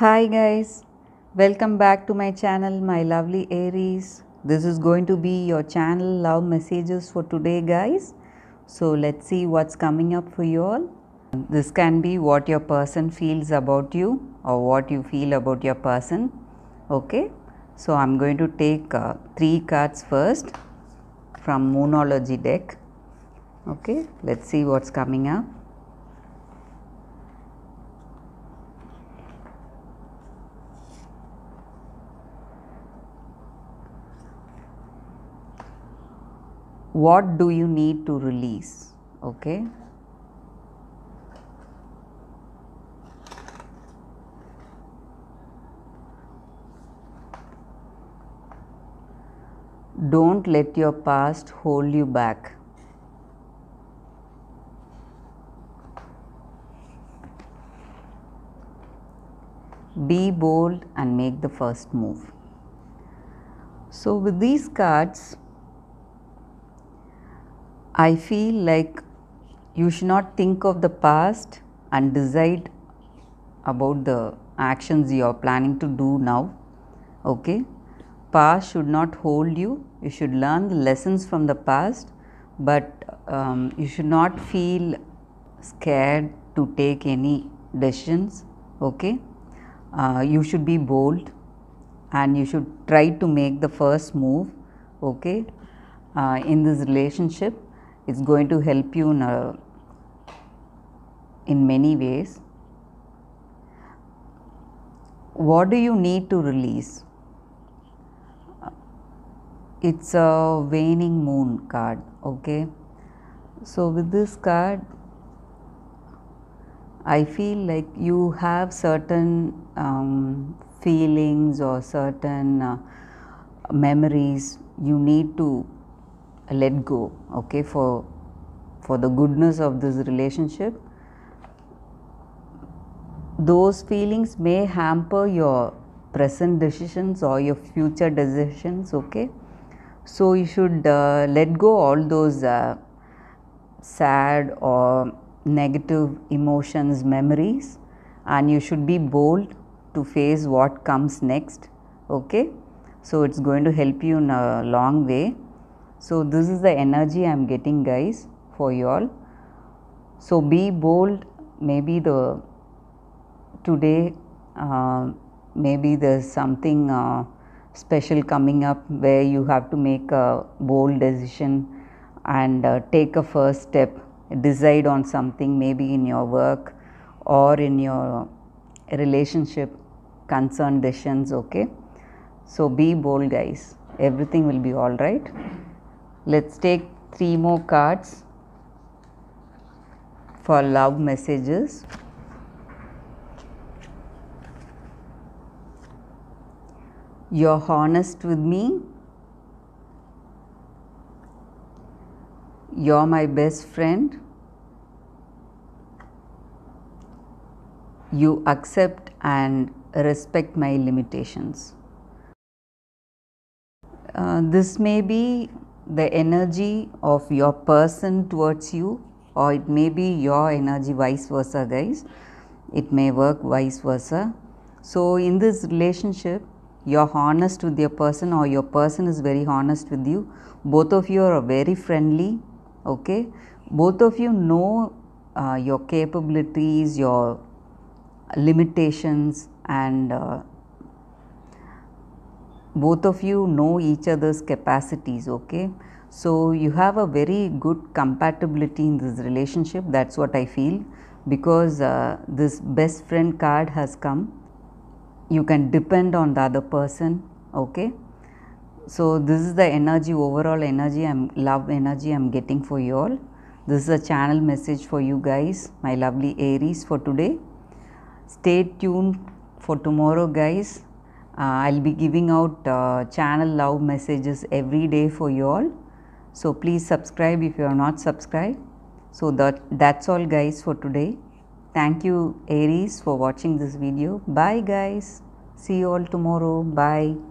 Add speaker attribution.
Speaker 1: Hi guys, welcome back to my channel my lovely Aries. This is going to be your channel love messages for today guys. So let's see what's coming up for you all. This can be what your person feels about you or what you feel about your person. Okay, so I'm going to take uh, three cards first from Moonology deck. Okay, let's see what's coming up. what do you need to release okay don't let your past hold you back be bold and make the first move so with these cards I feel like you should not think of the past and decide about the actions you are planning to do now. Okay? Past should not hold you, you should learn the lessons from the past, but um, you should not feel scared to take any decisions. Okay? Uh, you should be bold and you should try to make the first move okay uh, in this relationship it's going to help you in, uh, in many ways. What do you need to release? Uh, it's a waning moon card, okay? So, with this card, I feel like you have certain um, feelings or certain uh, memories you need to let go okay for for the goodness of this relationship those feelings may hamper your present decisions or your future decisions okay so you should uh, let go all those uh, sad or negative emotions memories and you should be bold to face what comes next okay so it's going to help you in a long way so, this is the energy I am getting guys for you all. So, be bold maybe the today uh, maybe there's something uh, special coming up where you have to make a bold decision and uh, take a first step decide on something maybe in your work or in your relationship concerned decisions okay so be bold guys everything will be all right Let's take three more cards for love messages. You're honest with me. You're my best friend. You accept and respect my limitations. Uh, this may be the energy of your person towards you or it may be your energy vice versa guys it may work vice versa so in this relationship you're honest with your person or your person is very honest with you both of you are very friendly okay both of you know uh, your capabilities your limitations and uh, both of you know each other's capacities okay so you have a very good compatibility in this relationship that's what i feel because uh, this best friend card has come you can depend on the other person okay so this is the energy overall energy i'm love energy i'm getting for you all this is a channel message for you guys my lovely aries for today stay tuned for tomorrow guys uh, I'll be giving out uh, channel love messages every day for you all. So please subscribe if you are not subscribed. So that, that's all guys for today. Thank you Aries for watching this video. Bye guys. See you all tomorrow. Bye.